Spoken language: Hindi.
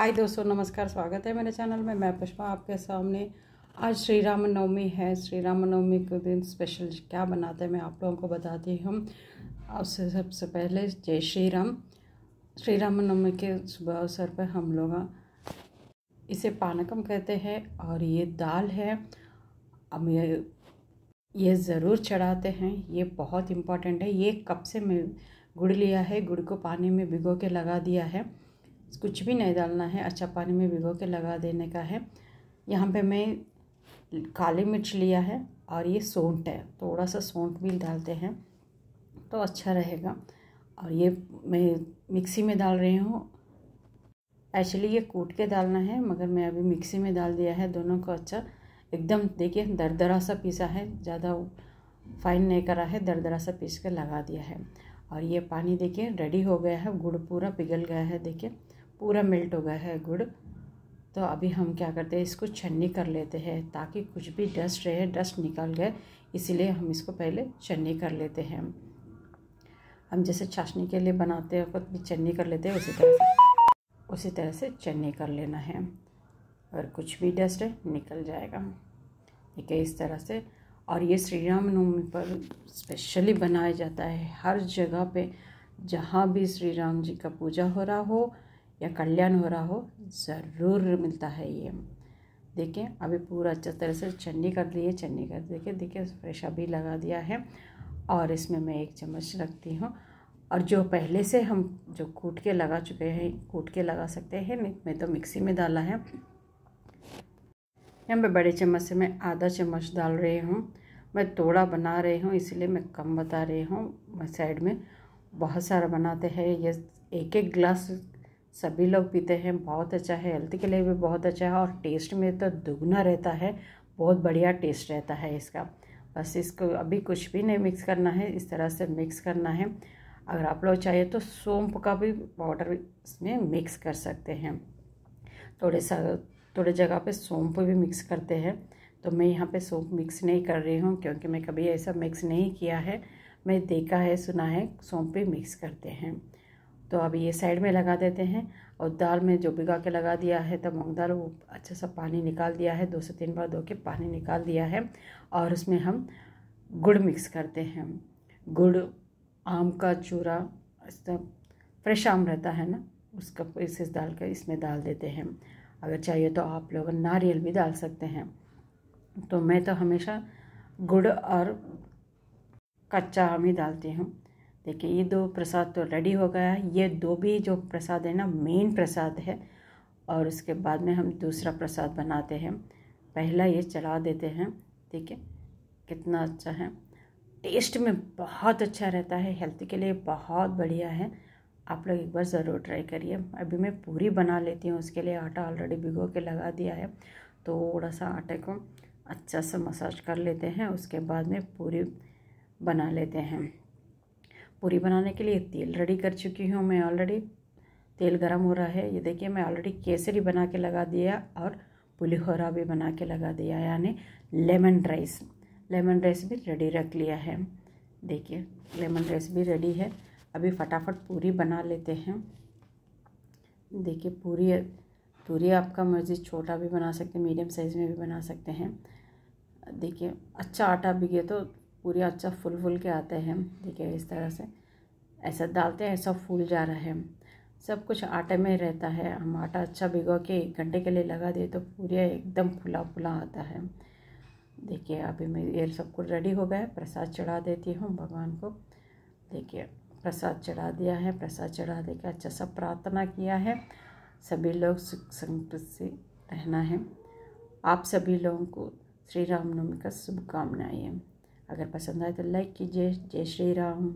हाय दोस्तों नमस्कार स्वागत है मेरे चैनल में मैं पुष्पा आपके सामने आज श्री राम नवमी है श्री राम नवमी के दिन स्पेशल क्या बनाते हैं मैं आप लोगों को बताती हूँ उससे सबसे पहले जय श्री राम श्री राम नवमी के सुबह अवसर पर हम लोग इसे पानकम कहते हैं और ये दाल है हम ये ये ज़रूर चढ़ाते हैं ये बहुत इम्पॉर्टेंट है ये कप से मैं गुड़ लिया है गुड़ को पानी में भिगो के लगा दिया है कुछ भी नहीं डालना है अच्छा पानी में भिगो के लगा देने का है यहाँ पे मैं काली मिर्च लिया है और ये सौंठ है थोड़ा सा सोंट भी डालते हैं तो अच्छा रहेगा और ये मैं मिक्सी में डाल रही हूँ एक्चुअली ये कूट के डालना है मगर मैं अभी मिक्सी में डाल दिया है दोनों को अच्छा एकदम देखिए दरदरा सा पीसा है ज़्यादा फाइन नहीं करा है दरदरा सा पीस के लगा दिया है और ये पानी देखिए रेडी हो गया है गुड़ पूरा पिघल गया है देखिए पूरा मेल्ट हो गया है गुड़ तो अभी हम क्या करते हैं इसको छन्नी कर लेते हैं ताकि कुछ भी डस्ट रहे डस्ट निकल गए इसीलिए हम इसको पहले छन्नी कर लेते हैं हम जैसे चाशनी के लिए बनाते वक्त भी चन्नी कर लेते हैं उसी तरह से उसी तरह से चन्नी कर लेना है और कुछ भी डस्ट है निकल जाएगा ठीक है इस तरह से और ये श्री नवमी पर स्पेशली बनाया जाता है हर जगह पे जहाँ भी श्री राम जी का पूजा हो रहा हो या कल्याण हो रहा हो ज़रूर मिलता है ये देखें अभी पूरा अच्छा तरह से चन्नी कर लिए चन्नी कर देखिए देखिए फ्रेशा भी लगा दिया है और इसमें मैं एक चम्मच रखती हूँ और जो पहले से हम जो कूट के लगा चुके हैं कूट के लगा सकते हैं मैं तो मिक्सी में डाला है यहाँ मैं बड़े चम्मच से मैं आधा चम्मच डाल रही हूँ मैं थोड़ा बना रही हूँ इसलिए मैं कम बता रही हूँ साइड में बहुत सारा बनाते हैं ये एक एक गिलास सभी लोग पीते हैं बहुत अच्छा है हेल्थ के लिए भी बहुत अच्छा है और टेस्ट में तो दुगना रहता है बहुत बढ़िया टेस्ट रहता है इसका बस इसको अभी कुछ भी नहीं मिक्स करना है इस तरह से मिक्स करना है अगर आप लोग चाहिए तो सोम्प का भी पाउडर इसमें मिक्स कर सकते हैं थोड़े सा थोड़े जगह पे सौंप भी मिक्स करते हैं तो मैं यहाँ पे सौंप मिक्स नहीं कर रही हूँ क्योंकि मैं कभी ऐसा मिक्स नहीं किया है मैं देखा है सुना है सौंप भी मिक्स करते हैं तो अब ये साइड में लगा देते हैं और दाल में जो भिगा के लगा दिया है तो मूँग दाल वो अच्छा सा पानी निकाल दिया है दो से तीन बार धो के पानी निकाल दिया है और उसमें हम गुड़ मिक्स करते हैं गुड़ आम का चूरा फ्रेश आम रहता है ना उसका इस, इस दाल का इसमें डाल देते हैं अगर चाहिए तो आप लोग नारियल भी डाल सकते हैं तो मैं तो हमेशा गुड़ और कच्चा आम ही डालती हूँ देखिए ये दो प्रसाद तो रेडी हो गया है ये दो भी जो प्रसाद है ना मेन प्रसाद है और उसके बाद में हम दूसरा प्रसाद बनाते हैं पहला ये चला देते हैं ठीक है कितना अच्छा है टेस्ट में बहुत अच्छा रहता है हेल्थ के लिए बहुत बढ़िया है आप लोग एक बार ज़रूर ट्राई करिए अभी मैं पूरी बना लेती हूँ उसके लिए आटा ऑलरेडी भिगो के लगा दिया है तो थोड़ा सा आटे को अच्छा से मसाज कर लेते हैं उसके बाद में पूरी बना लेते हैं पूरी बनाने के लिए तेल रेडी कर चुकी हूँ मैं ऑलरेडी तेल गर्म हो रहा है ये देखिए मैं ऑलरेडी केसरी बना के लगा दिया और पुलिहोरा भी बना के लगा दिया यानी लेमन राइस लेमन राइस भी रेडी रख लिया है देखिए लेमन राइस भी रेडी है अभी फटाफट पूरी बना लेते हैं देखिए पूरी पूरी आपका मर्ज़ी छोटा भी बना सकते हैं मीडियम साइज़ में भी बना सकते हैं देखिए अच्छा आटा बिगे तो पूरी अच्छा फुल फुल के आते हैं देखिए इस तरह से ऐसा डालते हैं ऐसा फूल जा रहा है सब कुछ आटे में रहता है हम आटा अच्छा भिगो के एक घंटे के लिए लगा दिए तो पूरी एकदम फुला फुला आता है देखिए अभी मैं ये सब कुछ रेडी हो गया है प्रसाद चढ़ा देती हूँ भगवान को देखिए प्रसाद चढ़ा दिया है प्रसाद चढ़ा देकर अच्छा सा प्रार्थना किया है सभी लोग सुख संपत्ति से रहना है आप सभी लोगों को श्री रामनवमी का शुभकामनाएँ अगर पसंद आए तो लाइक कीजिए जय श्री राम